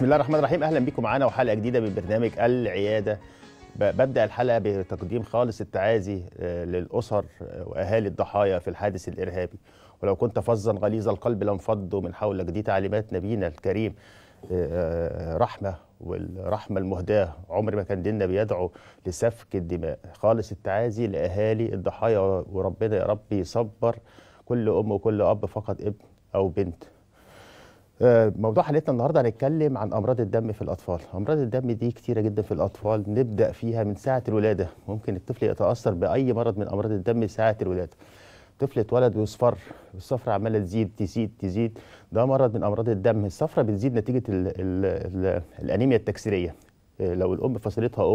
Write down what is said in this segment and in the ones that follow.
بسم الله الرحمن الرحيم اهلا بكم معانا وحلقه جديده من برنامج العياده ببدا الحلقه بتقديم خالص التعازي آه، للاسر آه، واهالي الضحايا في الحادث الارهابي ولو كنت فظا غليظ القلب لانفضوا من حولك دي تعليمات نبينا الكريم آه، رحمه والرحمه المهداه عمر ما كان ديننا بيدعو لسفك الدماء خالص التعازي لاهالي الضحايا وربنا يا رب يصبر كل ام وكل اب فقد ابن او بنت آه، موضوع حلقتنا النهارده هنتكلم عن امراض الدم في الاطفال امراض الدم دي كتيره جدا في الاطفال نبدا فيها من ساعه الولاده ممكن الطفل يتاثر باي مرض من امراض الدم ساعه الولاده طفل اتولد ويصفر الصفرة عمالة تزيد تزيد تزيد ده مرض من أمراض الدم الصفرة بتزيد نتيجة الـ الـ الـ الأنيميا التكسيرية آه، لو الأم فصلتها أو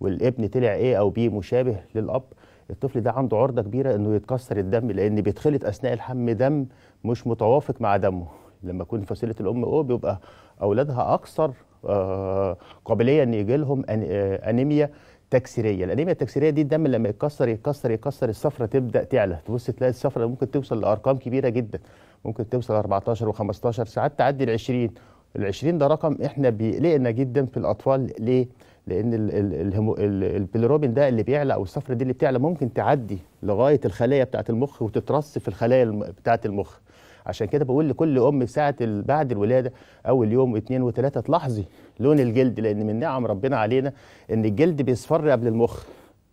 والابن طلع ايه او بي مشابه للاب الطفل ده عنده عرضه كبيره انه يتكسر الدم لان بيتخلط اثناء الحمل دم مش متوافق مع دمه لما يكون فصيله الام او بيبقى اولادها اكثر آه، قابليه ان يجي لهم آه، انيميا تكسيريه الانيميا التكسيريه دي الدم لما يتكسر يتكسر يتكسر الصفره تبدا تعلى تبص تلاقي الصفره ممكن توصل لارقام كبيره جدا ممكن توصل 14 و15 ساعات تعدي ال 20 ال 20 ده رقم احنا بيقلقنا جدا في الاطفال ليه لان البيلروبين ده اللي بيعلى او الصفره دي اللي بتعلى ممكن تعدي لغايه الخلايا بتاعه المخ وتترص في الخلايا بتاعه المخ عشان كده بقول لكل ام في ساعه بعد الولاده اول يوم واثنين وثلاثه تلاحظي لون الجلد لان من نعم ربنا علينا ان الجلد بيصفر قبل المخ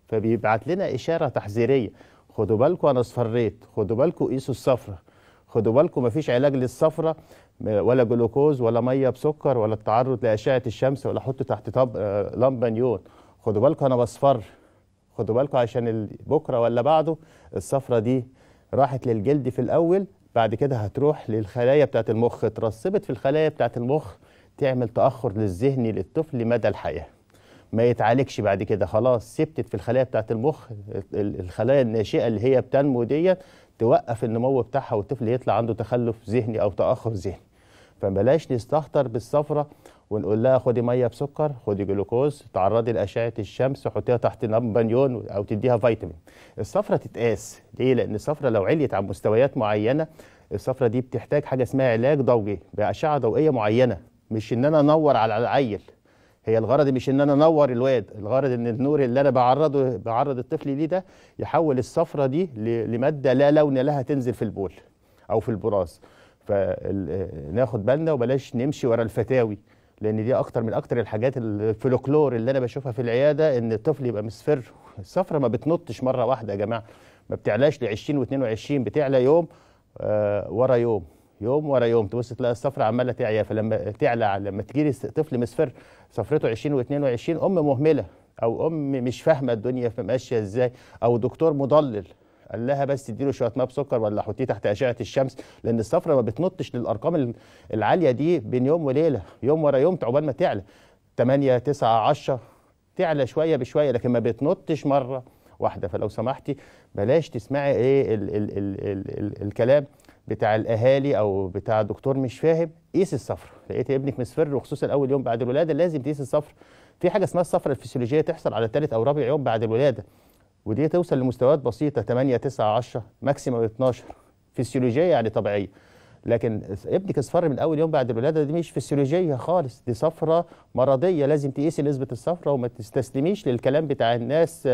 فبيبعت لنا اشاره تحذيريه خدوا بالكم انا اصفريت خدوا بالكم قيسوا الصفرة خدوا بالكم مفيش علاج للصفرة ولا جلوكوز ولا ميه بسكر ولا التعرض لاشعه الشمس ولا حطوا تحت طب آه، لمبه نيون خدوا بالكم انا بصفر خدوا بالكم عشان بكره ولا بعده الصفرة دي راحت للجلد في الاول بعد كده هتروح للخلايا بتاعت المخ اترسبت في الخلايا بتاعت المخ تعمل تاخر للذهني للطفل مدى الحياه ما يتعالجش بعد كده خلاص سبتت في الخلايا بتاعت المخ الخلايا الناشئه اللي هي بتنمو ديت توقف النمو بتاعها والطفل يطلع عنده تخلف ذهني او تاخر ذهني فبلاش نستهتر بالسفره ونقول لها خدي ميه بسكر خدي جلوكوز تعرضي لاشعه الشمس حطيها تحت بانيون او تديها فيتامين الصفره تتقاس ليه لان الصفره لو عليت عن مستويات معينه الصفره دي بتحتاج حاجه اسمها علاج ضوئي باشعه ضوئيه معينه مش ان انا انور على العيل هي الغرض مش ان انا انور الواد الغرض ان النور اللي انا بعرضه بعرض الطفل ليه ده يحول الصفره دي لماده لا لون لها تنزل في البول او في البراز فناخد بالنا وبلاش نمشي ورا الفتاوي لان دي اكتر من اكتر الحاجات الفلكلور اللي انا بشوفها في العياده ان الطفل يبقى مصفر الصفرة ما بتنطش مره واحده يا جماعه ما بتعلاش ل 20 و22 بتعلى يوم آه ورا يوم يوم ورا يوم تبص تلاقي الصفرة عماله تعيا فلما تعلى لما تجيلي طفل مصفر صفرته 20 و22 ام مهمله او ام مش فاهمه الدنيا ماشيه ازاي او دكتور مضلل قال لها بس تديله شويه ماء بسكر ولا حطيه تحت اشعه الشمس لان الصفرة ما بتنطش للارقام العاليه دي بين يوم وليله يوم ورا يوم عقبال ما تعلى 8 9 10 تعلى شويه بشويه لكن ما بتنطش مره واحده فلو سمحتي بلاش تسمعي ايه الـ الـ الـ الـ الـ الكلام بتاع الاهالي او بتاع دكتور مش فاهم قيس الصفر لقيت ابنك مسفر وخصوصا اول يوم بعد الولاده لازم تقيس الصفر في حاجه اسمها الصفر الفسيولوجيه تحصل على ثالث او رابع يوم بعد الولاده ودي توصل لمستويات بسيطه 8 9 10 ماكسيموم 12 فسيولوجيه يعني طبيعيه لكن ابنك اصفر من اول يوم بعد الولاده دي مش فسيولوجيه خالص دي صفره مرضيه لازم تقيسي نسبه الصفره وما تستسلميش للكلام بتاع الناس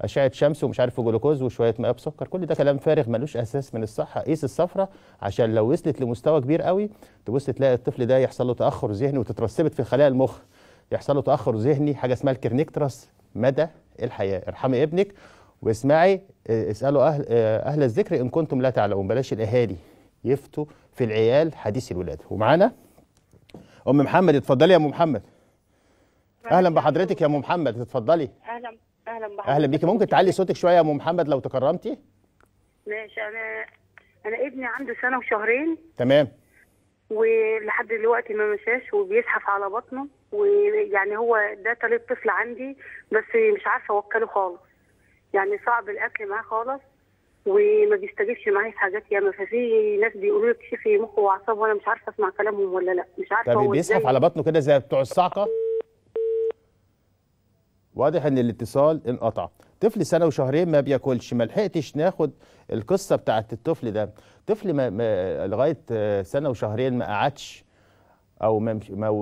اشعه شمس ومش عارف جلوكوز وشويه ماء بسكر كل ده كلام فارغ ملوش اساس من الصحه قيس الصفره عشان لو وصلت لمستوى كبير قوي تبص تلاقي الطفل ده يحصل له تاخر ذهني وتترسبت في خلايا المخ يحصل له تاخر ذهني حاجه اسمها الكرنيكترس مدى الحياه ارحمي ابنك واسمعي آه، اسالوا اهل آه، اهل الذكر ان كنتم لا تعلمون بلاش الاهالي يفتوا في العيال حديث الولاده ومعانا ام محمد اتفضلي يا ام محمد اهلا بحضرتك يا ام محمد اتفضلي اهلا اهلا بحضرتك اهلا بيكي ممكن تعلي صوتك شويه يا ام محمد لو تكرمتي ماشي انا انا ابني عنده سنه وشهرين تمام ولحد دلوقتي ما مشاش وبيزحف على بطنه ويعني هو ده طريق طفل عندي بس مش عارفه اوكله خالص يعني صعب الاكل معاه خالص وما بيستجيبش معايا في حاجات ياما ففي ناس بيقولوا لك شيخي مخه واعصابه وانا مش عارفه اسمع كلامهم ولا لا مش عارفه طب بيزحف على بطنه كده زي بتوع الصعقه واضح ان الاتصال انقطع طفل سنه وشهرين ما بياكلش ما لحقتش ناخد القصه بتاعت الطفل ده طفل ما لغايه سنه وشهرين ما قعدش او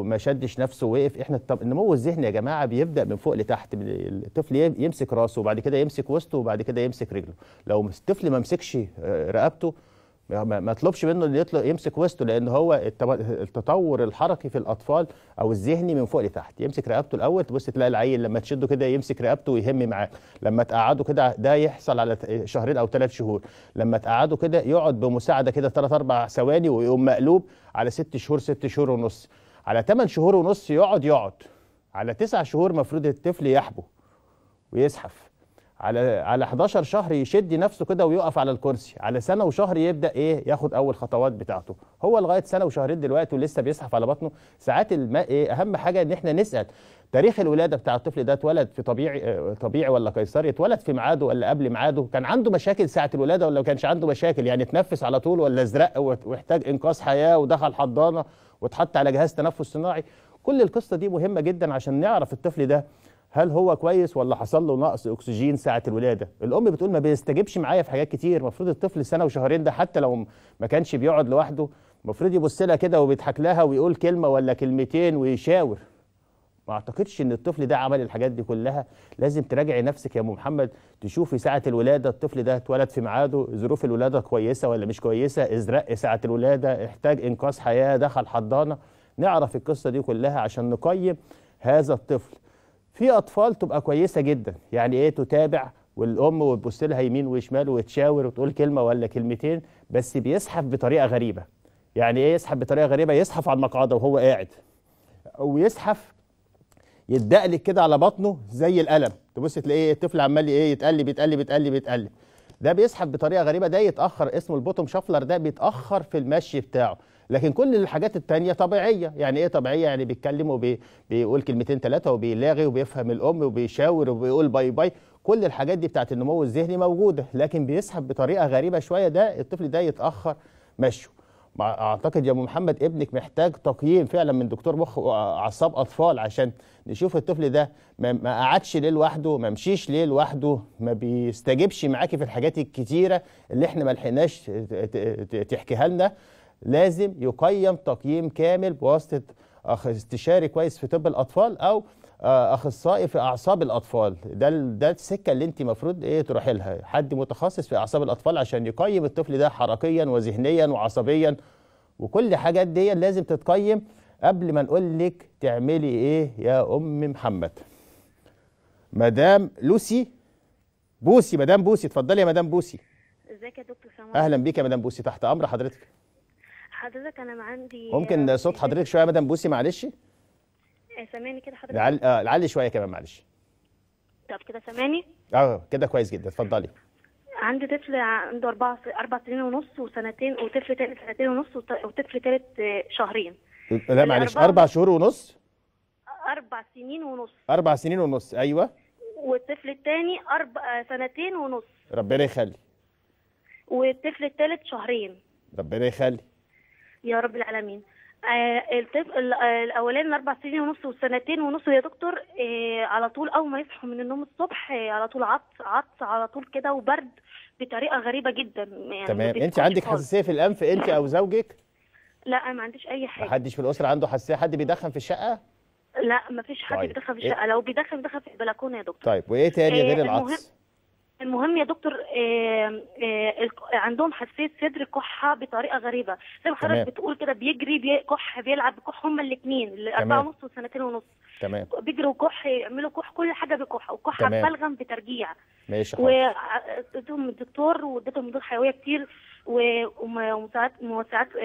ما شدش نفسه ووقف احنا النمو الذهني يا جماعه بيبدا من فوق لتحت الطفل يمسك راسه وبعد كده يمسك وسطه وبعد كده يمسك رجله لو الطفل ما مسكش آه، رقبته ما اطلبش منه اللي يطلق يمسك وسطه لان هو التطور الحركي في الاطفال او الذهني من فوق لتحت يمسك رقبته الاول تبص تلاقي العيل لما تشده كده يمسك رقبته ويهم معاه لما تقعده كده ده يحصل على شهرين او ثلاث شهور لما تقعده كده يقعد بمساعده كده ثلاث اربع ثواني ويقوم مقلوب على ست شهور ست شهور ونص على ثمان شهور ونص يقعد يقعد على تسع شهور مفروض الطفل يحبو ويزحف على على 11 شهر يشد نفسه كده ويقف على الكرسي على سنه وشهر يبدا ايه ياخد اول خطوات بتاعته هو لغايه سنه وشهرين دلوقتي ولسه بيزحف على بطنه ساعات الماء ايه اهم حاجه ان احنا نسال تاريخ الولاده بتاع الطفل ده اتولد في طبيعي آه، طبيعي ولا قيصري اتولد في ميعاده ولا قبل ميعاده كان عنده مشاكل ساعه الولاده ولا ما كانش عنده مشاكل يعني اتنفس على طول ولا ازرق واحتاج انقاذ حياه ودخل حضانه واتحط على جهاز تنفس صناعي كل القصه دي مهمه جدا عشان نعرف الطفل ده هل هو كويس ولا حصل له نقص اكسجين ساعه الولاده الام بتقول ما بيستجبش معايا في حاجات كتير المفروض الطفل سنه وشهرين ده حتى لو ما كانش بيقعد لوحده المفروض يبص لها كده وبيضحك لها ويقول كلمه ولا كلمتين ويشاور ما اعتقدش ان الطفل ده عمل الحاجات دي كلها لازم تراجعي نفسك يا ام محمد تشوفي ساعه الولاده الطفل ده اتولد في ميعاده ظروف الولاده كويسه ولا مش كويسه ازرق ساعه الولاده احتاج انقاذ حياه دخل حضانه نعرف القصه دي كلها عشان نقيم هذا الطفل في اطفال تبقى كويسه جدا يعني ايه تتابع والام وتبص لها يمين وشمال وتشاور وتقول كلمه ولا كلمتين بس بيسحب بطريقه غريبه يعني ايه يسحب بطريقه غريبه يسحف على المقعده وهو قاعد او يسحف يدقلك كده على بطنه زي القلم تبص تلاقيه إيه؟ الطفل عمال ايه يتقلب يتقلب يتقلب يتقلب ده بيسحب بطريقه غريبه ده يتاخر اسمه البوتوم شافلر ده بيتاخر في المشي بتاعه لكن كل الحاجات التانية طبيعية يعني ايه طبيعية يعني بيتكلم وبيقول كلمتين ثلاثة وبيلاغي وبيفهم الأم وبيشاور وبيقول باي باي كل الحاجات دي بتاعت النمو الذهني موجودة لكن بيسحب بطريقة غريبة شوية ده الطفل ده يتأخر مشيه اعتقد يا ابو محمد ابنك محتاج تقييم فعلا من دكتور مخ واعصاب اطفال عشان نشوف الطفل ده ما قعدش ليه لوحده ما مشيش ليه لوحده ما بيستجبش معاكي في الحاجات الكتيره اللي احنا ما لحقناش تحكيها لنا لازم يقيم تقييم كامل بواسطه استشاري كويس في طب الاطفال او آه، اخصائي في اعصاب الاطفال ده ده السكه اللي انت المفروض ايه تروحي لها حد متخصص في اعصاب الاطفال عشان يقيم الطفل ده حركيا وذهنيا وعصبيا وكل حاجات دي لازم تتقيم قبل ما نقول لك تعملي ايه يا ام محمد مدام لوسي بوسي مدام بوسي اتفضلي يا مدام بوسي ازيك يا دكتور سامر اهلا بيك يا مدام بوسي تحت امر حضرتك حضرتك انا عندي ممكن صوت حضرتك شويه مدام بوسي معلش آه، سامعني كده حضرتك لعل اه لعلي شويه كمان معلش طب كده سامعني اه كده كويس جدا اتفضلي عندي طفل عنده اربع اربع سنين ونص وسنتين وطفل تاني سنتين ونص وطفل تالت آه، شهرين لا يعني معلش اربع شهور ونص اربع سنين ونص اربع سنين ونص ايوه والطفل الثاني اربع آه، سنتين ونص ربنا يخلي والطفل الثالث شهرين ربنا يخلي يا رب العالمين آه، الطفل آه، الاولاني اربع سنين ونص والسنتين ونص يا دكتور آه، على طول اول ما يصحوا من النوم الصبح على طول عطس عطس على طول كده وبرد بطريقه غريبه جدا يعني تمام انت عندك حساسيه في الانف انت او زوجك لا انا ما عنديش اي حاجه محدش في الاسره عنده حساسيه حد بيدخن في الشقه لا مفيش حد طيب. بيدخن في إيه؟ الشقه لو بيدخن بيدخن في البلكونه يا دكتور طيب وايه تاني غير العطس المهم يا دكتور آه آه عندهم حساسيه صدر كحه بطريقه غريبه زي ما حضرتك بتقول كده بيجري بكح كح بيلعب بكح هما الاثنين الاربعه ونص وسنتين ونص تمام بيجروا كح يعملوا كح كل حاجه بكح وكحه بلغم بترجيع ماشي واديتهم الدكتور واديتهم مضاد حيويه كتير وموسعات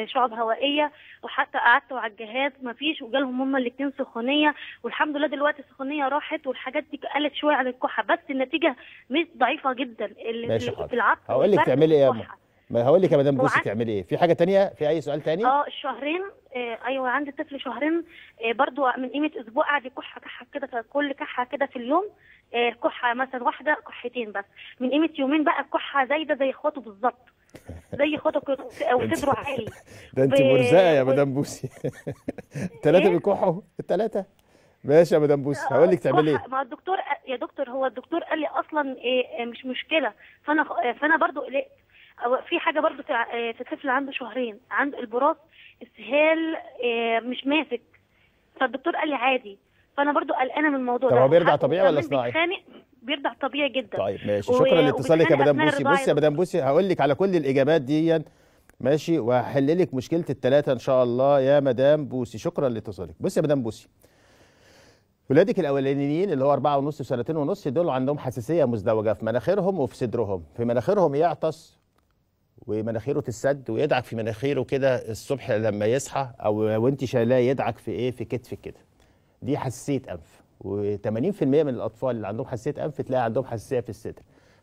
شعب هوائيه وحتى قعدتوا على الجهاز ما فيش وجالهم هما الاثنين سخونيه والحمد لله دلوقتي السخونيه راحت والحاجات دي قلت شويه عن الكحه بس النتيجه مش ضعيفه جدا اللي في العقل هقول لك تعملي ايه يا ما هقول لك يا مدام بوسي تعملي ايه في حاجه تانية في اي سؤال تاني اه الشهرين آه ايوه عندي طفل شهرين آه برضو من قيمه اسبوع قاعد يكح كحه كده كل كحه كده في اليوم آه كحه مثلا واحده كحتين بس من قيمه يومين بقى الكحه زايده زي اخواته بالظبط زي خطك وصدره عالي ده انت مرزقه يا مدام بوسي الثلاثه إيه؟ بيكحوا الثلاثه ماشي يا مدام بوسي هقول لك تعملي ايه ما الدكتور يا دكتور هو الدكتور قال لي اصلا إيه مش مشكله فانا فانا برضو قلقت في حاجه برضو آه، في طفل عنده شهرين عنده البراز السهال آه، مش ماسك فالدكتور قال لي عادي فانا برضو قلقانه من الموضوع ده طب هو بيرضع طبيعي ولا صناعي؟ بيرضع طبيعي جدا طيب ماشي شكرا لاتصالك يا مدام بوسي بصي يا مدام بوسي هقول لك على كل الاجابات دي ماشي وهحل لك مشكله الثلاثه ان شاء الله يا مدام بوسي شكرا لاتصالك بصي يا مدام بوسي ولادك الاولانيين اللي هو أربعة ونص وسنتين ونص دول عندهم حساسيه مزدوجه في مناخيرهم وفي صدرهم في مناخيرهم يعطس ومناخيره تسد ويدعك في مناخيره كده الصبح لما يصحى او وانت شايلاه يدعك في ايه في كتفك كده دي حساسيه انف و80% من الاطفال اللي عندهم حساسيه انف تلاقي عندهم حساسيه في الصدر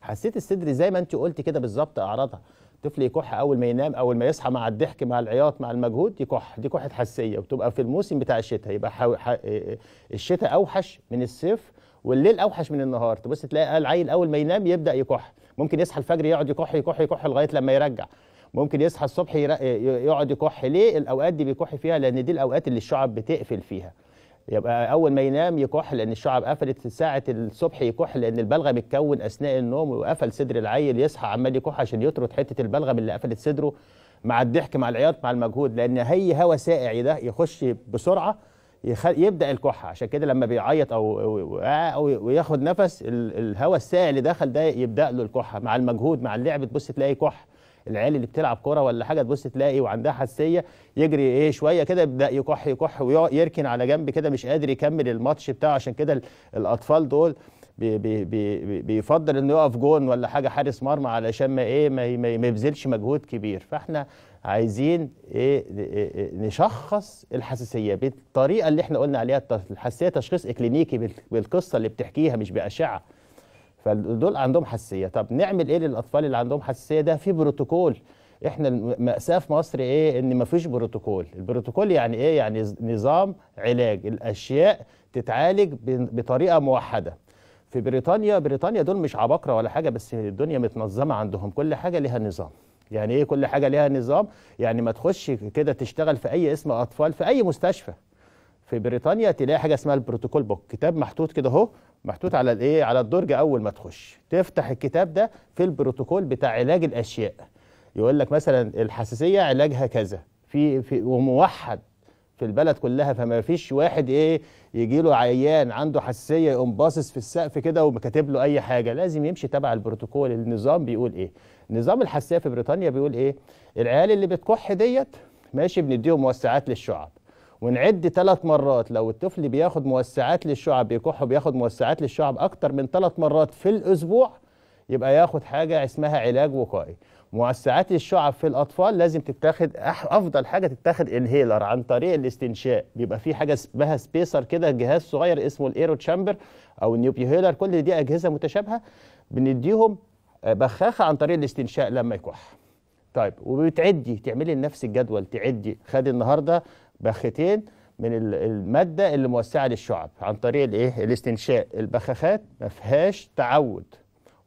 حساسيه الصدر زي ما انت قلت كده بالظبط اعراضها طفل يكح اول ما ينام اول ما يصحى مع الضحك مع العياط مع المجهود يكح دي كحه حساسيه وبتبقى في الموسم بتاع الشتاء يبقى حو... ح... الشتاء اوحش من الصيف والليل اوحش من النهار تبص تلاقي العيل اول ما ينام يبدا يكح ممكن يصحى الفجر يقعد يكح يكح يكح لغايه لما يرجع ممكن يصحى الصبح يقعد يكح ليه الاوقات دي بيكح فيها لان دي الاوقات اللي الشعب بتقفل فيها يبقى اول ما ينام يكح لان الشعب قفلت ساعه الصبح يكح لان البلغم اتكون اثناء النوم وقفل صدر العيل يصحى عمال يكح عشان يطرد حته البلغم اللي قفلت صدره مع الضحك مع العياط مع المجهود لان هي هواء سائع ده يخش بسرعه يخل... يبدا الكحه عشان كده لما بيعيط او او, نفس الهواء السائع اللي دخل ده يبدا له الكحه مع المجهود مع اللعب تبص تلاقي كح العيال اللي بتلعب كوره ولا حاجه تبص تلاقي وعندها حساسيه يجري ايه شويه كده يبدا يكح يكح ويركن على جنب كده مش قادر يكمل الماتش بتاعه عشان كده الاطفال دول بي بي بي بيفضل انه يقف جون ولا حاجه حارس مرمى علشان ما ايه ما يبذلش مجهود كبير فاحنا عايزين ايه نشخص الحساسيه بالطريقه اللي احنا قلنا عليها الحساسيه تشخيص اكلينيكي بالقصه اللي بتحكيها مش باشعه فدول عندهم حساسيه طب نعمل ايه للاطفال اللي عندهم حساسيه ده في بروتوكول احنا المأساة في مصر ايه ان مفيش بروتوكول البروتوكول يعني ايه يعني نظام علاج الاشياء تتعالج بطريقه موحده في بريطانيا بريطانيا دول مش عباقره ولا حاجه بس الدنيا متنظمه عندهم كل حاجه ليها نظام يعني ايه كل حاجه ليها نظام يعني ما تخش كده تشتغل في اي اسم اطفال في اي مستشفى في بريطانيا تلاقي حاجه اسمها البروتوكول بوك كتاب محطوط كده اهو محطوط على الايه على الدرج اول ما تخش تفتح الكتاب ده في البروتوكول بتاع علاج الاشياء يقول لك مثلا الحساسيه علاجها كذا في, في وموحد في البلد كلها فما فيش واحد ايه يجي له عيان عنده حساسيه يقوم باصص في السقف كده ومكاتب له اي حاجه لازم يمشي تبع البروتوكول النظام بيقول ايه نظام الحساسيه في بريطانيا بيقول ايه العيال اللي بتكح ديت ماشي بنديهم موسعات للشعب ونعد ثلاث مرات لو الطفل بياخد موسعات للشعب بيكح بياخد موسعات للشعب اكتر من ثلاث مرات في الاسبوع يبقى ياخد حاجه اسمها علاج وقائي موسعات الشعب في الاطفال لازم تتاخد افضل حاجه تتاخد انهيلر عن طريق الاستنشاء بيبقى في حاجه اسمها سبيسر كده جهاز صغير اسمه الايرو تشامبر او النيوبي هيلر كل دي اجهزه متشابهه بنديهم آه، بخاخه عن طريق الاستنشاء لما يكح طيب وبتعدي تعملي لنفسك الجدول تعدي خد النهارده بختين من المادة اللي موسعة للشعب عن طريق الايه الاستنشاء البخاخات ما فيهاش تعود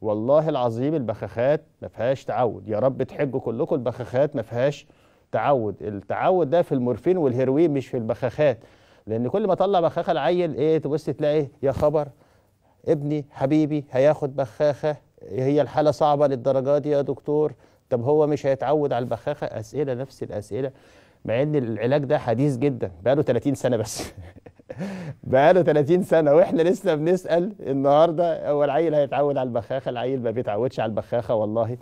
والله العظيم البخاخات ما فيهاش تعود يا رب تحجوا كلكم البخاخات ما فيهاش تعود التعود ده في المورفين والهيروين مش في البخاخات لان كل ما طلع بخاخه العيل ايه تبص تلاقي يا خبر ابني حبيبي هياخد بخاخه هي الحاله صعبه للدرجه دي يا دكتور طب هو مش هيتعود على البخاخه اسئله نفس الاسئله مع ان العلاج ده حديث جدا بقاله 30 سنه بس بقاله 30 سنه واحنا لسه بنسال النهارده هو العيل هيتعود على البخاخه العيل ما بيتعودش على البخاخه والله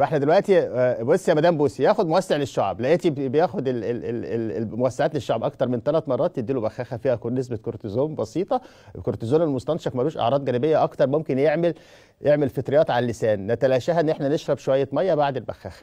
فاحنا دلوقتي آه، بص يا مدام بوسي ياخد موسع للشعب لقيتي بياخد الموسعات للشعب اكتر من ثلاث مرات تديله بخاخه فيها نسبه كورتيزون بسيطه الكورتيزون المستنشق ملوش اعراض جانبيه اكتر ممكن يعمل يعمل فطريات على اللسان نتلاشاها ان احنا نشرب شويه ميه بعد البخاخه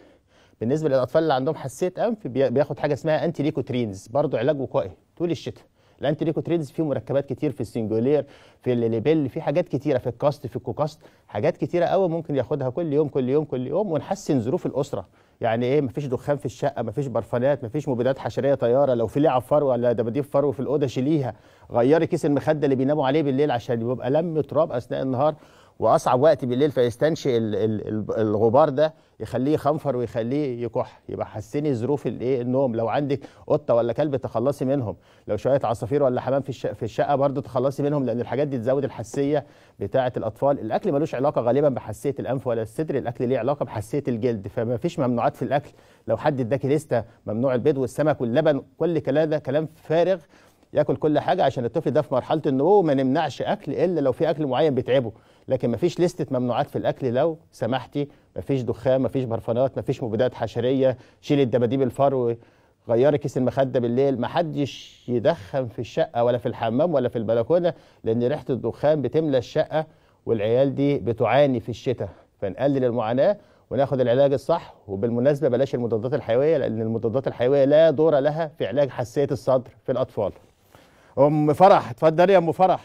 بالنسبه للاطفال اللي عندهم حساسيه انف بياخد حاجه اسمها انتي ليكوترينز برضو علاج وقائي طول الشتاء ريكو تريدز فيه مركبات كتير في السنجولير في الليبل في حاجات كتيره في الكاست في الكوكاست حاجات كتيره قوي ممكن ياخدها كل يوم كل يوم كل يوم ونحسن ظروف الاسره يعني ايه مفيش دخان في الشقه مفيش برفانات مفيش مبيدات حشريه طياره لو في لعب فرو ولا دباديب فرو في الاوضه شيليها غيري كيس المخده اللي بيناموا عليه بالليل عشان يبقى لم تراب اثناء النهار واصعب وقت بالليل فيستنشق الغبار ده يخليه يخنفر ويخليه يكح يبقى حسني ظروف الايه النوم لو عندك قطه ولا كلب تخلصي منهم لو شويه عصافير ولا حمام في في الشقه برضه تخلصي منهم لان الحاجات دي تزود الحساسيه بتاعه الاطفال الاكل ملوش علاقه غالبا بحساسيه الانف ولا الصدر الاكل ليه علاقه بحساسيه الجلد فما فيش ممنوعات في الاكل لو حد اداكي لسته ممنوع البيض والسمك واللبن كل كلام ده كلام فارغ ياكل كل حاجه عشان الطفل ده في مرحله النمو ما نمنعش اكل الا لو في اكل معين بيتعبه لكن مفيش لستة ممنوعات في الاكل لو سمحتي مفيش دخان مفيش برفانات مفيش مبيدات حشريه شيل الدباديب الفرو غيري كيس المخده بالليل محدش يدخن في الشقه ولا في الحمام ولا في البلكونه لان ريحه الدخان بتملى الشقه والعيال دي بتعاني في الشتاء فنقلل المعاناه وناخد العلاج الصح وبالمناسبه بلاش المضادات الحيويه لان المضادات الحيويه لا دور لها في علاج حساسيه الصدر في الاطفال ام فرح اتفضلي يا ام فرح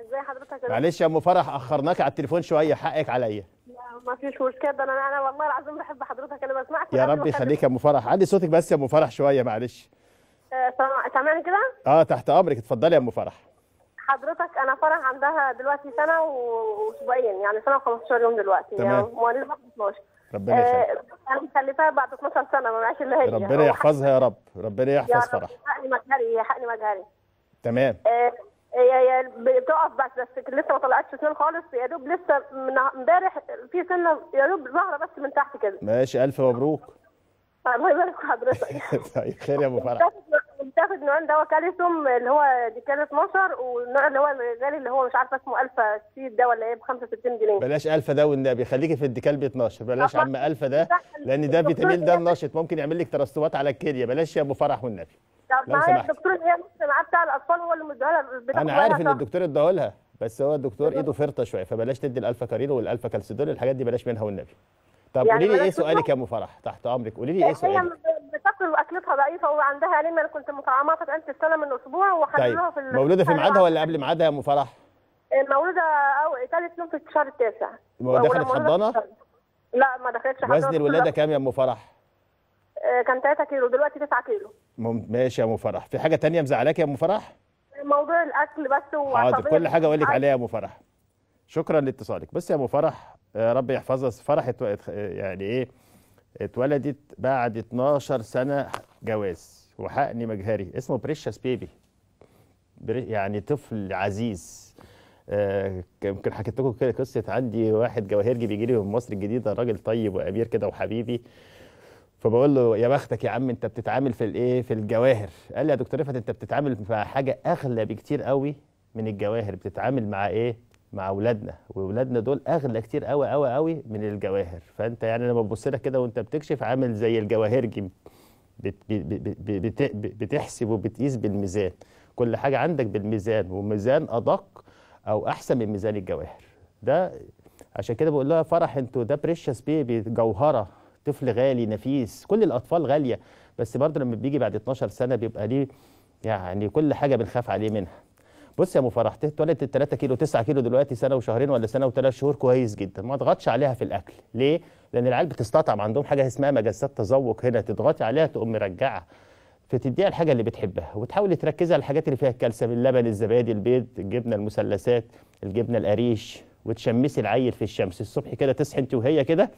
ازي حضرتك معلش يا ام فرح اخرناك على التليفون شويه حقك عليا ما فيش مشكله ده انا انا والله العظيم بحب حضرتك انا بسمعك يا رب يخليك يا ام فرح عندي صوتك بس يا ام فرح شويه معلش آه، سامعني كده اه تحت امرك اتفضلي يا ام فرح حضرتك انا فرح عندها دلوقتي سنه واسبوعين يعني سنه و15 يوم دلوقتي تمام يعني مواليد 12 ربنا آه، يخليها انا مخلفاها بعد 12 سنه ما معيش الا هي ربنا يحفظها يا رب ربنا يحفظ يا رب فرح يحقني مجهري يحقني مجهري تمام هي آه، آه، بتقف بس بس لسه ما طلعتش سنين خالص يا دوب لسه من امبارح في سنه يا دوب ظاهره بس من تحت كده ماشي الف مبروك الله يبارك في حضرتك طيب خير يا ابو فرح بتاخد نوعين دواء كالسيوم اللي هو كان 12 والنوع اللي هو الغالي اللي هو مش عارفه اسمه الفا سي ده ولا ايه ب 65 جنيه بلاش الفا ده والنبي خليكي في الديكال 12 بلاش آه، عم الفا ده لان ده فيتامين ده نشط ممكن يعمل لك ترسبات على الكليه بلاش يا ابو فرح والنبي طب معايا الدكتور اللي هي معاه بتاع الاطفال هو اللي مديها لها انا عارف ان الدكتور اداه لها بس هو الدكتور ايده فرطه شويه فبلاش تدي الالفا كارين والالفا كالسيدول الحاجات دي بلاش منها والنبي طب يعني قولي لي ايه سؤالك يا ام فرح تحت امرك قولي لي ايه سؤالك هي بتاكل واكلتها ضعيفه وعندها انيميا انا كنت مطعمها في السنه من اسبوع وحللوها طيب. في مولوده في ميعادها ولا قبل ميعادها يا ام فرح؟ آه، مولوده او ثالث يوم في الشهر التاسع ما دخلت حضانه؟ لا ما دخلتش حضانه وزن الولاده كام يا ام فرح؟ آه، كان 3 كيلو دلوقتي 9 كيلو ماشي يا ام فرح في حاجه تانية مزعلاك يا ام فرح موضوع الاكل بس هو حاضر كل حاجه اقول لك عليها يا ام فرح شكرا لاتصالك بس يا ام فرح آه، ربي يحفظها فرح آه، يعني ايه اتولدت بعد 12 سنه جواز وحقن مجهري اسمه بريشس بيبي يعني طفل عزيز آه، يمكن حكيت لكم كده قصه عندي واحد جواهرجي بيجي لي من مصر الجديده راجل طيب وامير كده وحبيبي فبقول له يا بختك يا عم انت بتتعامل في الايه في الجواهر قال لي يا دكتور رفعت انت بتتعامل مع حاجه اغلى بكتير قوي من الجواهر بتتعامل مع ايه مع اولادنا واولادنا دول اغلى كتير قوي قوي قوي من الجواهر فانت يعني لما ببص لك كده وانت بتكشف عامل زي الجواهرجي بتحسب وبتقيس بالميزان كل حاجه عندك بالميزان وميزان ادق او احسن من ميزان الجواهر ده عشان كده بقول لها فرح انتوا ده بريشس بيبي جوهره طفل غالي نفيس كل الاطفال غاليه بس برضه لما بيجي بعد 12 سنه بيبقى ليه يعني كل حاجه بنخاف عليه منها بص يا ام فرح اتولدت 3 كيلو 9 كيلو دلوقتي سنه وشهرين ولا سنه وثلاث شهور كويس جدا ما تضغطش عليها في الاكل ليه لان العيال بتستطعم عندهم حاجه اسمها مجسات تذوق هنا تضغطي عليها تقوم مرجعها فتديها الحاجه اللي بتحبها وتحاولي تركزي على الحاجات اللي فيها الكالسيوم اللبن الزبادي البيض الجبنه المثلثات الجبنه القريش وتشمسي العيل في الشمس الصبح كده تصحي انت وهي كده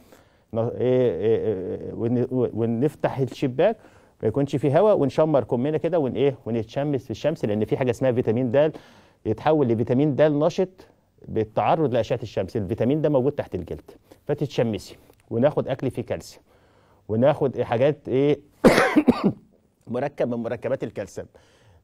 إيه- إيه- إيه- ونفتح الشباك ما يكونش فيه هواء ونشمر كمنا كده ون ايه ونتشمس في الشمس لان في حاجه اسمها فيتامين د يتحول لفيتامين د نشط بالتعرض لاشعه الشمس الفيتامين ده موجود تحت الجلد فتتشمسي وناخد اكل فيه كالسيوم وناخد حاجات ايه مركب من مركبات الكالسيوم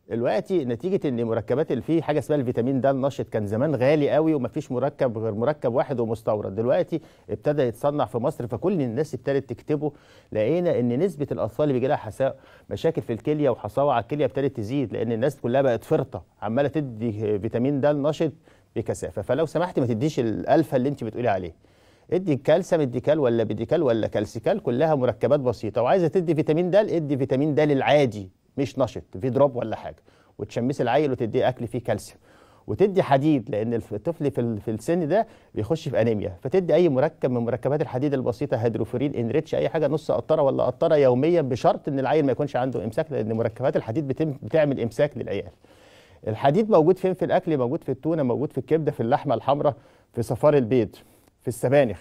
دلوقتي نتيجه ان مركبات اللي فيه حاجه اسمها الفيتامين ده النشط كان زمان غالي قوي ومفيش مركب غير مركب واحد ومستورد دلوقتي ابتدى يتصنع في مصر فكل الناس ابتدت تكتبه لقينا ان نسبه الاطفال اللي بيجي لها حساء مشاكل في الكليه وحصاوه على الكليه ابتدت تزيد لان الناس كلها بقت فرطه عماله تدي فيتامين ده النشط بكثافه فلو سمحت ما تديش الالفا اللي انت بتقولي عليه ادي كالسيوم كال ولا بيديكال ولا كالسيكال كلها مركبات بسيطه وعايزه تدي فيتامين د ادي فيتامين د العادي مش نشط في دروب ولا حاجه وتشمس العيل وتديه اكل فيه كالسيوم وتدي حديد لان الطفل في في السن ده بيخش في انيميا فتدي اي مركب من مركبات الحديد البسيطه هيدروفورين انريتش اي حاجه نص قطره ولا قطره يوميا بشرط ان العيل ما يكونش عنده امساك لان مركبات الحديد بتعمل امساك للعيال الحديد موجود فين في الاكل موجود في التونه موجود في الكبده في اللحمه الحمراء في صفار البيض في السبانخ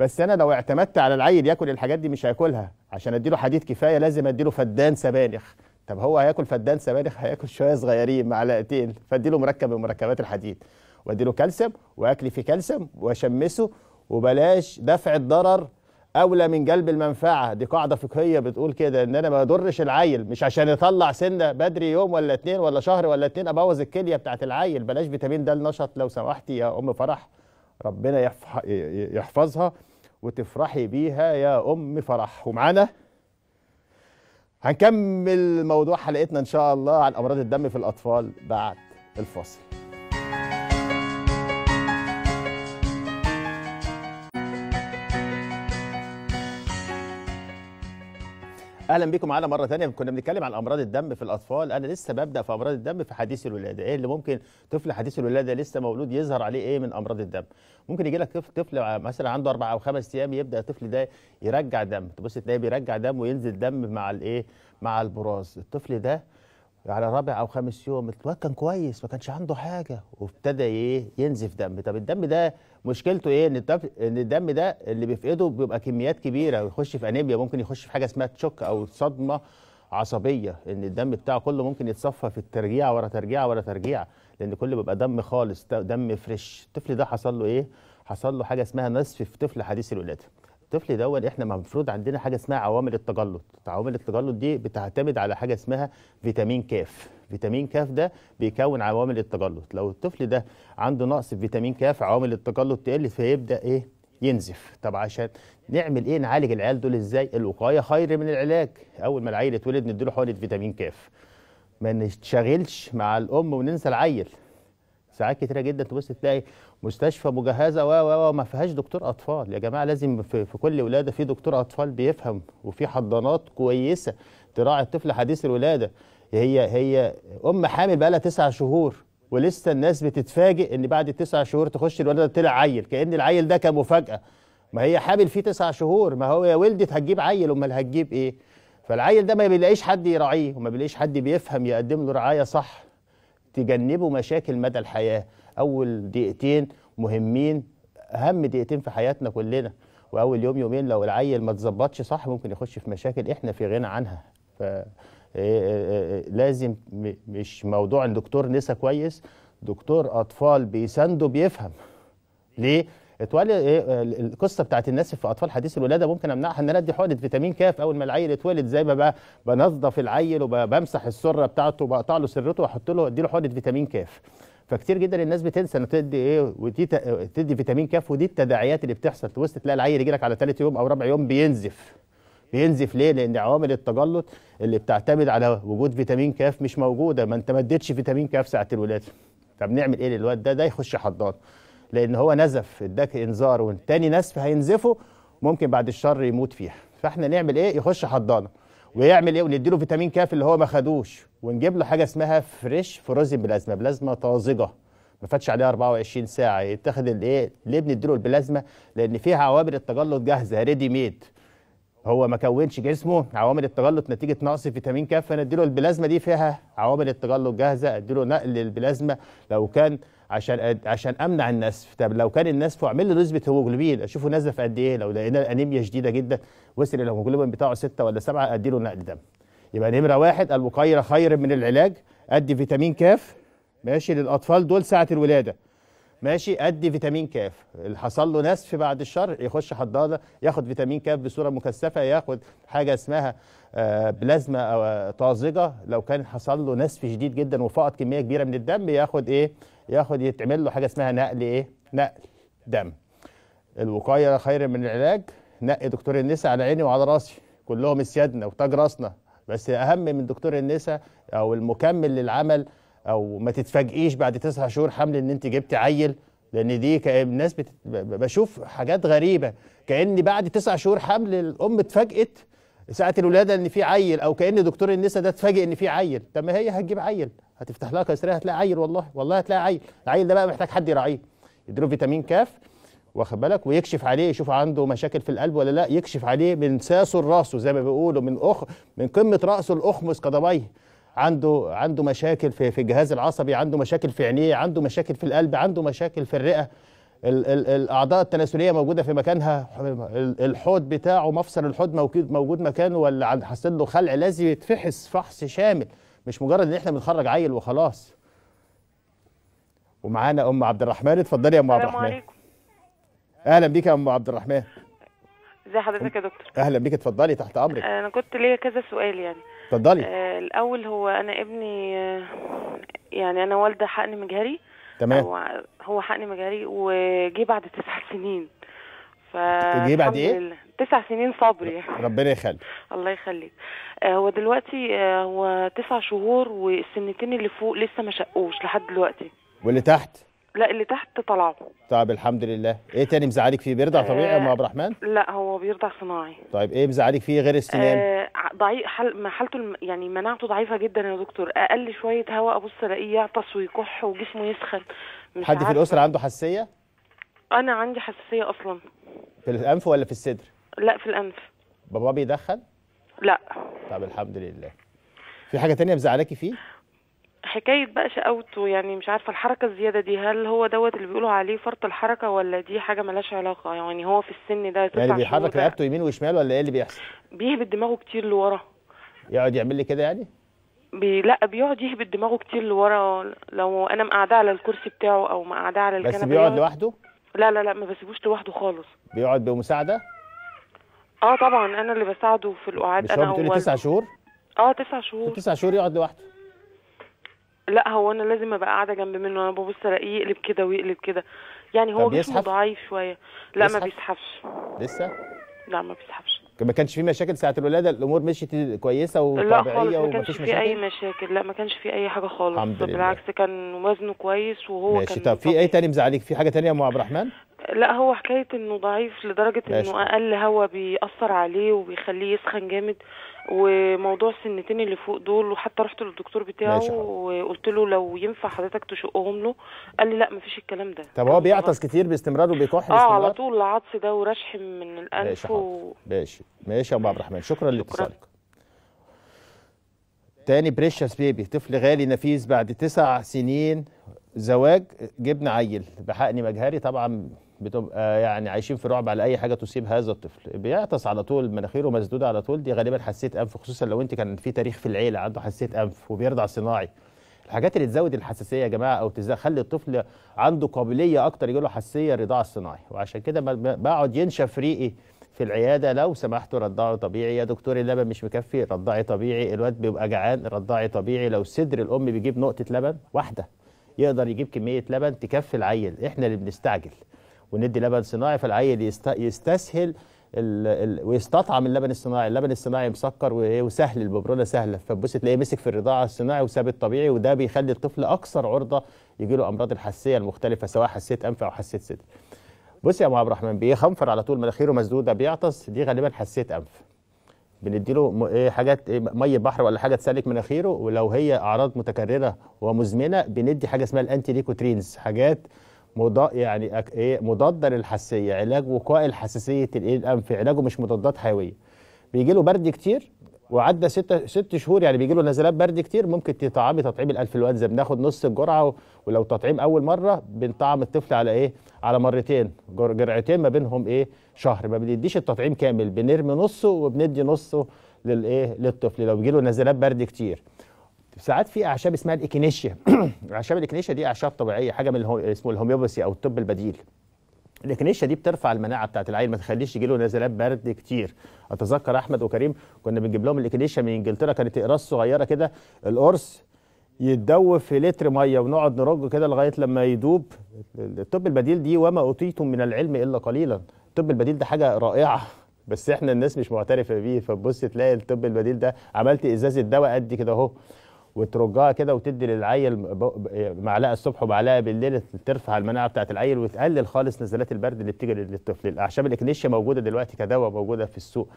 بس انا لو اعتمدت على العيل ياكل الحاجات دي مش هياكلها عشان اديله حديد كفايه لازم اديله فدان سبانخ طب هو هياكل فدان سبانخ هياكل شويه صغيرين معلقتين فاديله مركب من مركبات الحديد واديله كالسيوم واكل فيه كالسيوم واشمسه وبلاش دفع الضرر اولى من جلب المنفعه دي قاعده فقهيه بتقول كده ان انا ما اضرش العيل مش عشان يطلع سنه بدري يوم ولا اتنين ولا شهر ولا اتنين ابوظ الكليه بتاعت العيل بلاش فيتامين د نشط لو سمحتي يا ام فرح ربنا يحفظها وتفرحي بيها يا أم فرح ومعانا هنكمل موضوع حلقتنا إن شاء الله عن أمراض الدم في الأطفال بعد الفاصل اهلا بكم معانا مره ثانيه كنا بنتكلم عن امراض الدم في الاطفال انا لسه ببدا في امراض الدم في حديث الولاده ايه اللي ممكن طفل حديث الولاده لسه مولود يظهر عليه ايه من امراض الدم ممكن يجي لك طفل طفل مثلا عنده اربع او خمس ايام يبدا الطفل ده يرجع دم تبص تلاقيه بيرجع دم وينزل دم مع الايه مع البراز الطفل ده على رابع او خامس يوم الواد كان كويس ما كانش عنده حاجه وابتدى ايه ينزف دم طب الدم ده مشكلته ايه ان ان الدم ده اللي بيفقده بيبقى كميات كبيره ويخش في انيميا ممكن يخش في حاجه اسمها تشوك او صدمه عصبيه ان الدم بتاعه كله ممكن يتصفى في الترجيع ورا ترجيع ورا ترجيع لان كله بيبقى دم خالص دم فريش الطفل ده حصل له ايه حصل له حاجه اسمها نصف في طفل حديث الولاده الطفل دوت احنا المفروض عندنا حاجه اسمها عوامل التجلط عوامل التجلط دي بتعتمد على حاجه اسمها فيتامين كاف فيتامين كاف ده بيكون عوامل التجلط لو الطفل ده عنده نقص في فيتامين كاف عوامل التجلط تقل فيبدا ايه ينزف طب عشان نعمل ايه نعالج العيال دول ازاي الوقايه خير من العلاج اول ما العيل يتولد نديله حقنه فيتامين كاف ما نشتغلش مع الام وننسى العيل ساعات كتيره جدا تبص تلاقي مستشفى مجهزه و و و ما فيهاش دكتور اطفال يا جماعه لازم في, في كل ولاده في دكتور اطفال بيفهم وفي حضانات كويسه تراعي الطفل حديث الولاده هي هي ام حامل بقى لها تسع شهور ولسه الناس بتتفاجئ ان بعد التسع شهور تخش الولاده طلع عيل كان العيل ده كان مفاجاه ما هي حامل فيه تسع شهور ما هو يا ولدت هتجيب عيل امال هتجيب ايه فالعيل ده ما بيلاقيش حد يراعيه وما بيلاقيش حد بيفهم يقدم له رعايه صح تجنبه مشاكل مدى الحياه اول دقيقتين مهمين اهم دقيقتين في حياتنا كلنا واول يوم يومين لو العيل ما اتظبطش صح ممكن يخش في مشاكل احنا في غنى عنها ف آه، آه، آه، لازم مش موضوع الدكتور نسا كويس دكتور اطفال بيسنده بيفهم ليه اتولد القصه بتاعت الناس في اطفال حديث الولاده ممكن امنعها ان انا ادي حقنه فيتامين كاف اول ما العيل اتولد زي ما بقى بنظف العيل وبمسح السره بتاعته وبقطع له سرته واحط له ادي له حقنه فيتامين كاف فكتير جدا الناس بتنسى انه تدي ايه ودي تدي فيتامين كاف ودي التداعيات اللي بتحصل توسط تلاقي العيل يجي لك على ثالث يوم او رابع يوم بينزف بينزف ليه؟ لان عوامل التجلط اللي بتعتمد على وجود فيتامين كاف مش موجوده ما انت ما اديتش فيتامين كاف ساعه الولاده طب نعمل ايه للواد ده؟ ده يخش حضانه لان هو نزف اداك انذار والتاني نزف هينزفه ممكن بعد الشر يموت فيها فاحنا نعمل ايه؟ يخش حضانه ويعمل ايه ونديله فيتامين كاف اللي هو ما خدوش ونجيب له حاجه اسمها فريش فروزن بلازما بلازما طازجه ما فاتش عليها 24 ساعه يتاخد الايه ليه بنديله البلازما لان فيها عوامل التجلط جاهزه ريدي ميد هو ما كونش جسمه عوامل التجلط نتيجه نقص فيتامين كاف فنديله البلازما دي فيها عوامل التجلط جاهزه اديله نقل البلازما لو كان عشان عشان امنع النسف طب لو كان النسف اعمل لي نسبه هيموجلوبين اشوفه نزف قد ايه لو لقينا انيميا شديده جدا وصل الهيموجلوبين بتاعه 6 ولا 7 ادي له نقل دم يبقى نمره واحد الوقايه خير من العلاج ادي فيتامين كاف ماشي للاطفال دول ساعه الولاده ماشي ادي فيتامين كاف اللي حصل له نسف بعد الشر يخش حضانه ياخد فيتامين كاف بصوره مكثفه ياخد حاجه اسمها آه، بلازما او آه، طازجه لو كان حصل له نسف شديد جدا وفقد كميه كبيره من الدم ياخد ايه ياخد يتعمل له حاجه اسمها نقل ايه نقل دم الوقايه خير من العلاج نقي دكتور النساء على عيني وعلى راسي كلهم اسيادنا وتاج راسنا بس اهم من دكتور النساء او المكمل للعمل او ما تتفاجئيش بعد تسع شهور حمل ان انت جبت عيل لان دي الناس بت... بشوف حاجات غريبه كان بعد تسع شهور حمل الام اتفاجئت ساعه الولاده ان في عيل او كان دكتور النساء ده اتفاجئ ان في عيل طب ما هي هتجيب عيل هتفتح لها كسريه هتلاقي عيل والله والله هتلاقي عيل العيل ده بقى محتاج حد يراعيه يديله فيتامين كاف واخد بالك ويكشف عليه يشوف عنده مشاكل في القلب ولا لا يكشف عليه من ساسه لراسه زي ما بيقولوا من أخ من قمه راسه لاخمص قدميه عنده عنده مشاكل في في الجهاز العصبي عنده مشاكل في عينيه عنده مشاكل في القلب عنده مشاكل في الرئه ال ال الاعضاء التناسليه موجوده في مكانها الحوض بتاعه مفصل الحوض موجود مكانه ولا حاصل له خلع لازم يتفحص فحص شامل مش مجرد ان احنا بنخرج عيل وخلاص ومعانا ام عبد الرحمن اتفضلي يا ام عبد الرحمن عليكم. اهلا بيك يا ام عبد الرحمن ازي حضرتك يا دكتور اهلا بيك اتفضلي تحت امرك انا كنت ليا كذا سؤال يعني اتفضلي آه، الاول هو انا ابني آه، يعني انا والده حقن مجهري تمام هو حقن مجهري وجه بعد تسع سنين ف جه بعد ايه؟ تسع سنين صبري ربنا يخليك الله يخليك آه، هو دلوقتي هو تسع شهور والسنتين اللي فوق لسه ما شقوش لحد دلوقتي واللي تحت؟ لا اللي تحت طلعوا طب الحمد لله ايه تاني مزعلك فيه بيرضع طبيعي يا آه، ام عبد الرحمن لا هو بيرضع صناعي طيب ايه مزعلك فيه غير السنان آه ضعيف حل... حالته الم... يعني مناعته ضعيفه جدا يا دكتور اقل شويه هواء ابص الاقيه يعطس ويكح وجسمه يسخن مش حد في الاسره عنده حساسيه انا عندي حساسيه اصلا في الانف ولا في الصدر لا في الانف بابا بيدخن لا طب الحمد لله في حاجه تانية مزعلاكي فيه حكاية بقى شقاوته يعني مش عارفة الحركة الزيادة دي هل هو دوت اللي بيقولوا عليه فرط الحركة ولا دي حاجة ملهاش علاقة يعني هو في السن ده يعني بيحرك رقبته يمين وشمال ولا ايه اللي بيحصل؟ بيهبد دماغه كتير لورا يقعد يعمل لي كده يعني؟ بي... لا بيقعد يهبد دماغه كتير لورا لو انا مقعداه على الكرسي بتاعه او مقعداه على الكنبه بس بيقعد لوحده؟ لا لا لا ما بسيبوش لوحده خالص بيقعد بمساعدة؟ اه طبعا انا اللي بساعده في القعاد انا بس هو بتقولي تسع شهور؟ اه تسع شهور تسع شهور يقعد لوحده لا هو انا لازم ابقى قاعده جنب منه انا ببص الاقيه يقلب كده ويقلب كده يعني هو جسمه ضعيف شويه لا بيسحف؟ ما بيسحبش لسه لا ما بيسحبش ما كانش في مشاكل ساعه الولاده الامور مشيت كويسه وطبيعيه ومفيش مشاكل لا ما كانش في اي مشاكل لا ما كانش في اي حاجه خالص الحمد لله. بالعكس كان وزنه كويس وهو ماشي. كان طب في اي تاني مزعليك في حاجه تانية ام عبد الرحمن لا هو حكايه انه ضعيف لدرجه ماشي. انه اقل هوا بيأثر عليه وبيخليه يسخن جامد وموضوع السنتين اللي فوق دول وحتى رحت للدكتور بتاعه وقلت له لو ينفع حضرتك تشقهم له قال لي لا مفيش الكلام ده طب هو بيعطس كتير باستمرار وبيكح اه على طول العطس ده ورشح من الانف و... ماشي ماشي يا ابو عبد الرحمن شكرا لاتصالك تاني بريشس بيبي طفل غالي نفيس بعد تسع سنين زواج جبنا عيل بحقني مجهري طبعا بتبقى يعني عايشين في رعب على اي حاجه تصيب هذا الطفل بيعطس على طول مناخيره مسدوده على طول دي غالبا حساسيه انف خصوصا لو انت كان في تاريخ في العيله عنده حساسيه انف وبيرضع صناعي الحاجات اللي تزود الحساسيه يا جماعه او تخلي الطفل عنده قابليه اكتر يجي له حساسيه الرضاعه الصناعي وعشان كده بقعد ينشف ريقي في العياده لو سمحتوا رضعوا طبيعي يا دكتور اللبن مش مكفي رضعي طبيعي الواد بيبقى جعان رضعي طبيعي لو صدر الام بيجيب نقطه لبن واحده يقدر يجيب كميه لبن تكفي العيل احنا اللي بنستعجل وندي لبن صناعي فالعيل يستسهل ويستطعم اللبن الصناعي اللبن الصناعي مسكر إيه، وسهل الببرونه سهله فبص تلاقيه مسك في الرضاعه الصناعي وساب الطبيعي وده بيخلي الطفل اكثر عرضه يجي له امراض الحساسيه المختلفه سواء حسيت انف او حسيت صدر بص يا ابو عبد الرحمن بيخنفر على طول مناخيره مسدوده بيعطس دي غالبا حسيت انف له ايه حاجات ايه ميه بحر ولا حاجه تسلك مناخيره ولو هي اعراض متكرره ومزمنه بندي حاجه اسمها الانتي ليكوترينز حاجات مض يعني ايه مضاده للحساسيه علاج وقائي لحساسيه الايه الانف علاجه مش مضادات حيويه بيجي له برد كتير وعدى ست ست شهور يعني بيجي له نزلات برد كتير ممكن تطعمي تطعيم الانفلونزا بناخد نص الجرعه ولو تطعيم اول مره بنطعم الطفل على ايه على مرتين جرعتين ما بينهم ايه شهر ما بنديش التطعيم كامل بنرمي نصه وبندي نصه للايه للطفل لو بيجي له نزلات برد كتير ساعات في اعشاب اسمها الاكينيشيا اعشاب الاكينيشيا دي اعشاب طبيعيه حاجه من الهو... اسمه الهوميوباثي او الطب البديل الاكينيشيا دي بترفع المناعه بتاعت العيل ما تخليش يجيله نزلات برد كتير اتذكر احمد وكريم كنا بنجيب لهم الاكينيشيا من انجلترا كانت اقراص صغيره كده القرص يتدوب في لتر ميه ونقعد نرج كده لغايه لما يدوب الطب البديل دي وما اوتيتم من العلم الا قليلا الطب البديل ده حاجه رائعه بس احنا الناس مش معترفه بيه فتبص تلاقي الطب البديل ده عملت ازازه دواء قد كده اهو وترجها كده وتدي للعيل معلقه الصبح ومعلقه بالليل ترفع المناعه بتاعه العيل وتقلل خالص نزلات البرد اللي بتيجي للطفل الاعشاب الاكنيشيا موجوده دلوقتي كدواء موجوده في السوق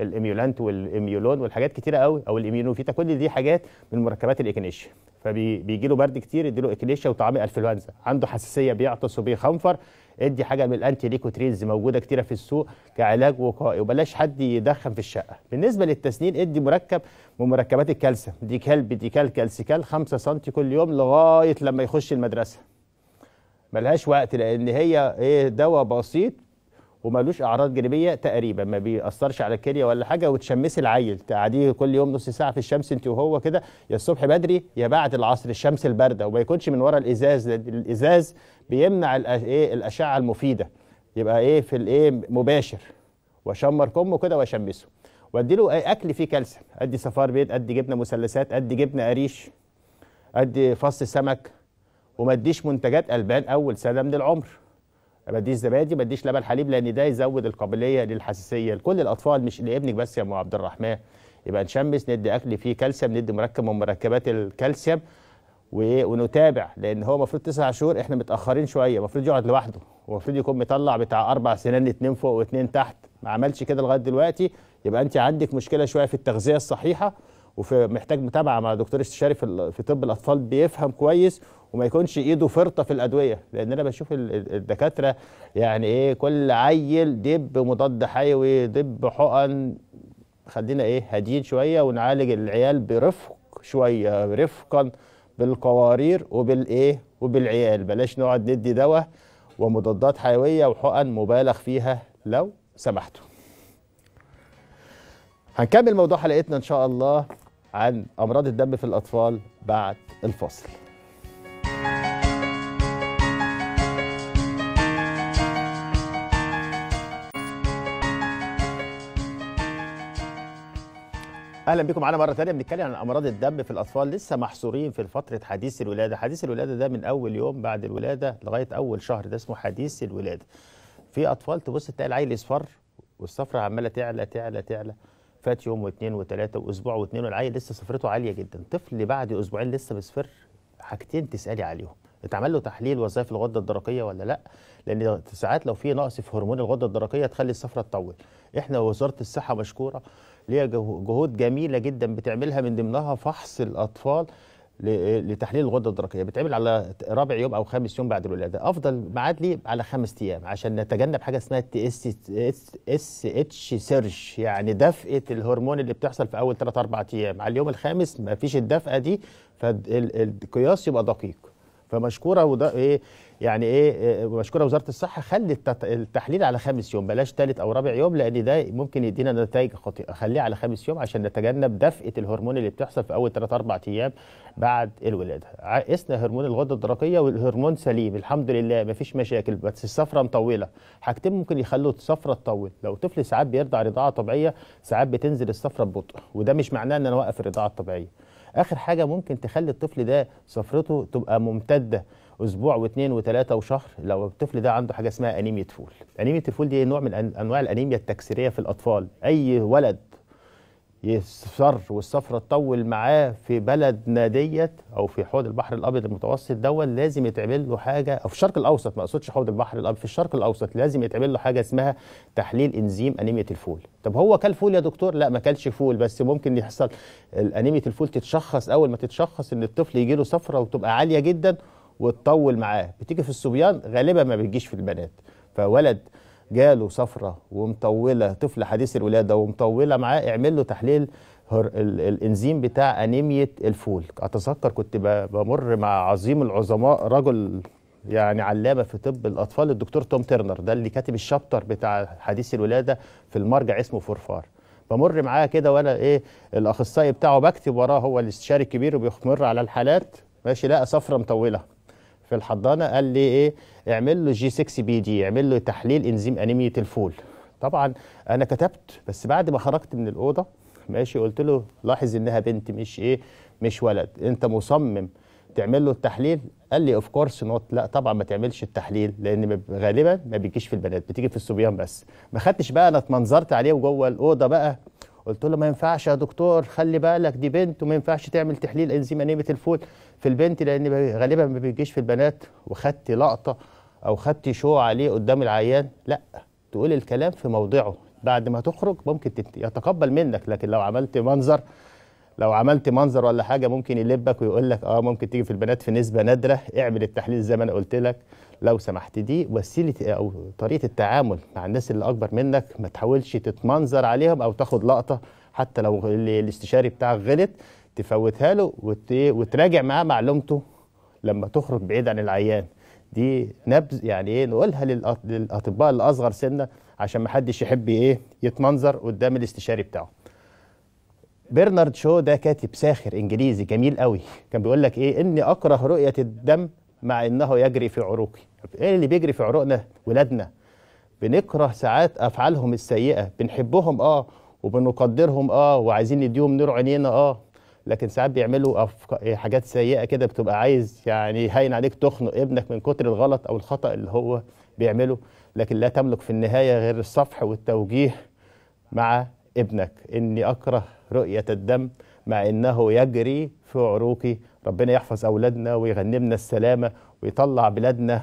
الاميولانت والاميولون والحاجات كتيره قوي او الاميونوفيتا كل دي حاجات من مركبات الاكنيشيا فبيجي له برد كتير يديله اكنيشيا وطعام انفلونزا عنده حساسيه بيعطس وبيخنفر ادي حاجه من الانتي ليكوترينز موجوده كتيره في السوق كعلاج وقائي وبلاش حد يدخن في الشقه بالنسبه للتسنين ادي مركب من مركبات الكالسيوم ديكال بديكال كالسيكال 5 سم كل يوم لغايه لما يخش المدرسه ملهاش وقت لان هي ايه دواء بسيط وملوش اعراض جانبيه تقريبا ما بيأثرش على الكليه ولا حاجه وتشمسي العيل تقعديه كل يوم نص ساعه في الشمس انت وهو كده يا الصبح بدري يا بعد العصر الشمس البارده وما يكونش من ورا الازاز الازاز بيمنع الايه الاشعه المفيده يبقى ايه في الايه مباشر واشمر كمه كده واشمسه وادي له أي اكل فيه كالسيوم ادي صفار بيض ادي جبنه مثلثات ادي جبنه قريش ادي فص سمك وما اديش منتجات البان اول سنه من العمر ما اديش زبادي ما اديش لبن حليب لان ده يزود القابليه للحساسيه لكل الاطفال مش لابنك بس يا ام عبد الرحمن يبقى نشمس ندي اكل فيه كالسيوم ندي مركب من مركبات الكالسيوم ونتابع لان هو المفروض تسع شهور احنا متاخرين شويه المفروض يقعد لوحده المفروض يكون مطلع بتاع اربع سنان اتنين فوق واتنين تحت ما عملش كده لغايه دلوقتي يبقى انت عندك مشكله شويه في التغذيه الصحيحه وفي محتاج متابعه مع دكتور استشاري في, في طب الاطفال بيفهم كويس وما يكونش ايده فرطه في الادويه لان انا بشوف الدكاتره يعني ايه كل عيل دب مضاد حيوي دب حقن خلينا ايه هاديين شويه ونعالج العيال برفق شويه رفقا بالقوارير وبالايه وبالعيال بلاش نقعد ندي دواء ومضادات حيويه وحقن مبالغ فيها لو سمحتوا هنكمل موضوع حلقتنا ان شاء الله عن امراض الدم في الاطفال بعد الفاصل اهلا بكم معانا مره ثانيه بنتكلم عن امراض الدم في الاطفال لسه محصورين في فتره حديث الولاده حديث الولاده ده من اول يوم بعد الولاده لغايه اول شهر ده اسمه حديث الولاده في اطفال تبص تلاقي العيل يصفر والصفرة عماله تعلى تعلى تعلى فات يوم واثنين وثلاثه واسبوع واثنين والعيل لسه صفرته عاليه جدا طفل بعد اسبوعين لسه بيصفر حاجتين تسالي عليهم اتعمل له تحليل وظائف الغده الدرقيه ولا لا لان ساعات لو في نقص في هرمون الغده الدرقيه تخلي الصفرة تطول احنا وزاره الصحه مشكوره ليها جهود جميله جدا بتعملها من ضمنها فحص الاطفال لتحليل الغده الدرقيه بتعمل على رابع يوم او خامس يوم بعد الولاده افضل ميعاد لي على خمس ايام عشان نتجنب حاجه اسمها تي اس اتش سيرج يعني دفئه الهرمون اللي بتحصل في اول 3 4 ايام على اليوم الخامس ما فيش الدفئه دي فالقياس يبقى دقيق فمشكوره وده ايه يعني ايه مشكوره إيه، وزاره الصحه خلي التحليل على خامس يوم بلاش ثالث او رابع يوم لان ده ممكن يدينا نتائج خطيره خليه على خامس يوم عشان نتجنب دفئه الهرمون اللي بتحصل في اول 3 4 ايام بعد الولاده قسنا هرمون الغده الدرقيه والهرمون سليم الحمد لله ما فيش مشاكل بس السفره مطوله حاجتين ممكن يخلوا السفره تطول لو طفل ساعات بيرضع رضاعه طبيعيه ساعات بتنزل السفره ببطء وده مش معناه ان انا اوقف الرضاعه الطبيعيه اخر حاجه ممكن تخلي الطفل ده سفرته تبقى ممتده اسبوع واثنين وثلاثه وشهر لو الطفل ده عنده حاجه اسمها انيميا فول انيميا الفول دي نوع من انواع الانيميا التكسيريه في الاطفال اي ولد يصر والسفره تطول معاه في بلدنا ديت او في حوض البحر الابيض المتوسط دول لازم يتعمل له حاجه او في الشرق الاوسط ما اقصدش حوض البحر الابيض في الشرق الاوسط لازم يتعمل له حاجه اسمها تحليل انزيم انيميا الفول طب هو كل فول يا دكتور لا ما كلش فول بس ممكن يحصل انيميا الفول تتشخص اول ما تتشخص ان الطفل يجي له سفره وتبقى عاليه جدا وتطول معاه بتيجي في الصبيان غالبا ما بتجيش في البنات فولد جاله صفرة ومطولة طفل حديث الولادة ومطولة معاه اعمل له تحليل هر... ال... الانزيم بتاع انيمية الفول اتذكر كنت بمر مع عظيم العظماء رجل يعني علامة في طب الأطفال الدكتور توم تيرنر ده اللي كاتب الشابتر بتاع حديث الولادة في المرجع اسمه فورفار بمر معاه كده وانا ايه الاخصائي بتاعه بكتب وراه هو الاستشاري الكبير وبيمر على الحالات ماشي لقى صفرة مطولة في الحضانه قال لي ايه اعمل له جي 6 بي دي اعمل له تحليل انزيم انيميه الفول طبعا انا كتبت بس بعد ما خرجت من الاوضه ماشي قلت له لاحظ انها بنت مش ايه مش ولد انت مصمم تعمل له التحليل قال لي اوف كورس نوت لا طبعا ما تعملش التحليل لان غالبا ما بيجيش في البنات بتيجي في الصبيان بس ما خدتش بقى انا اتمنظرت عليه وجوه الاوضه بقى قلت له ما ينفعش يا دكتور خلي بالك دي بنت وما ينفعش تعمل تحليل انزيم انيميه الفول في البنت لان غالبا ما بيجيش في البنات وخدت لقطه او خدت شو عليه قدام العيان لا تقول الكلام في موضعه بعد ما تخرج ممكن يتقبل منك لكن لو عملت منظر لو عملت منظر ولا حاجه ممكن يلبك ويقول لك اه ممكن تيجي في البنات في نسبه نادره اعمل التحليل زي ما انا قلت لك لو سمحت دي وسيله او طريقه التعامل مع الناس اللي اكبر منك ما تحاولش تتمنظر عليهم او تاخد لقطه حتى لو الاستشاري بتاعك غلط تفوتها له وتراجع معاه معلومته لما تخرج بعيد عن العيان دي نبذ يعني ايه نقولها للاطباء الاصغر سنا عشان ما حدش يحب ايه يتمنظر قدام الاستشاري بتاعه برنارد شو ده كاتب ساخر انجليزي جميل قوي كان بيقول لك ايه اني اكره رؤيه الدم مع انه يجري في عروقي ايه اللي بيجري في عروقنا ولادنا بنكره ساعات افعالهم السيئه بنحبهم اه وبنقدرهم اه وعايزين نديهم نور عينينا اه لكن ساعات بيعملوا إيه، حاجات سيئه كده بتبقى عايز يعني هاين عليك تخنق ابنك من كتر الغلط او الخطا اللي هو بيعمله لكن لا تملك في النهايه غير الصفح والتوجيه مع ابنك اني اكره رؤيه الدم مع انه يجري في عروقي ربنا يحفظ اولادنا ويغنمنا السلامه ويطلع بلادنا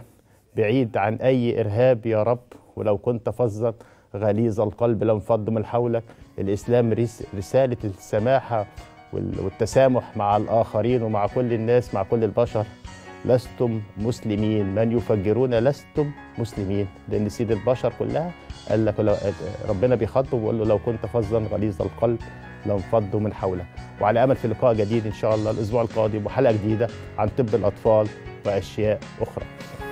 بعيد عن أي إرهاب يا رب ولو كنت فظا غليظ القلب لانفض من حولك الإسلام رسالة السماحة والتسامح مع الآخرين ومع كل الناس مع كل البشر لستم مسلمين من يفجرون لستم مسلمين لأن سيد البشر كلها قال لك ربنا بيخاطبه ويقول له لو كنت فظا غليظ القلب لانفضوا من حولك وعلى امل في لقاء جديد ان شاء الله الاسبوع القادم وحلقه جديده عن طب الاطفال واشياء اخرى